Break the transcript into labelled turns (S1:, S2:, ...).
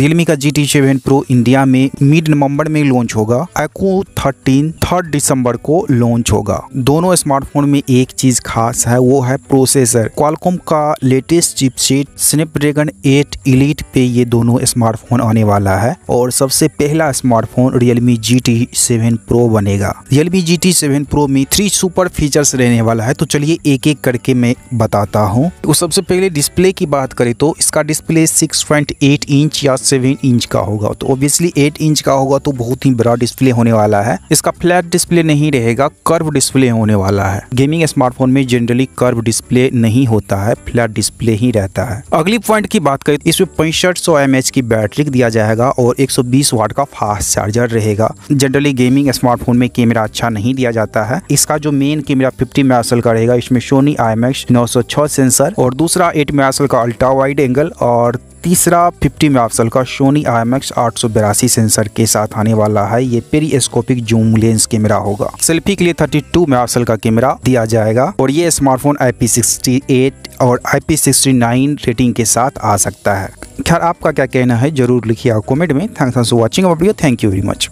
S1: Realme का G T seven pro India में mid November में लॉन्च होगा एक्ो थर्टीन थर्ड दिसंबर को लॉन्च होगा दोनों स्मार्टफोन में एक चीज खास है वो है प्रोसेसर क्वालकॉम का लेटेस्ट चिपसेट स्नैपड्रैगन 8 इलीट पे ये दोनों स्मार्टफोन आने वाला है और सबसे पहला smartphone Realme G T seven Pro बनेगा Realme G T seven Pro में थ्री सुपर फीचर्स रहने वाला है तो चलिए एक एक करके मैं बताता हूँ तो सबसे पहले डिस्प्ले की बात करें तो इसका डिस्प्ले सिक्स एट इंच या सेवन इंच का होगा तो ऑब्वियसली एट इंच का होगा तो बहुत ही बड़ा डिस्प्ले होने वाला है इसका फ्लैट डिस्प्ले नहीं रहेगा कर्व डिस्प्ले होने वाला है गेमिंग स्मार्टफोन में जनरली कर्व डिस्प्ले नहीं होता है फ्लैट डिस्प्ले ही रहता है अगली पॉइंट की बात करें इसमें पैंसठ सौ एम की बैटरी दिया जाएगा और एक वाट का फास्ट चार्जर रहेगा जनरली गेमिंग स्मार्टफोन में कैमरा अच्छा नहीं दिया जाता है इसका जो मेन कैमरा फिफ्टी मेगापिक्सल का रहेगा इसमें सोनी आई एम सेंसर और दूसरा एट मेगापिक्सल का अल्ट्रा वाइड एंगल और तीसरा 50 मेगापिक्सल का Sony I M X sensor के साथ आने वाला है ये एस्कोपिक जूम लेंस कैमरा होगा सेल्फी के लिए 32 मेगापिक्सल का कैमरा दिया जाएगा और ये स्मार्टफोन आई और आई रेटिंग के साथ आ सकता है खैर आपका क्या कहना है जरूर लिखिए कमेंट में thanks for watching video thank you very much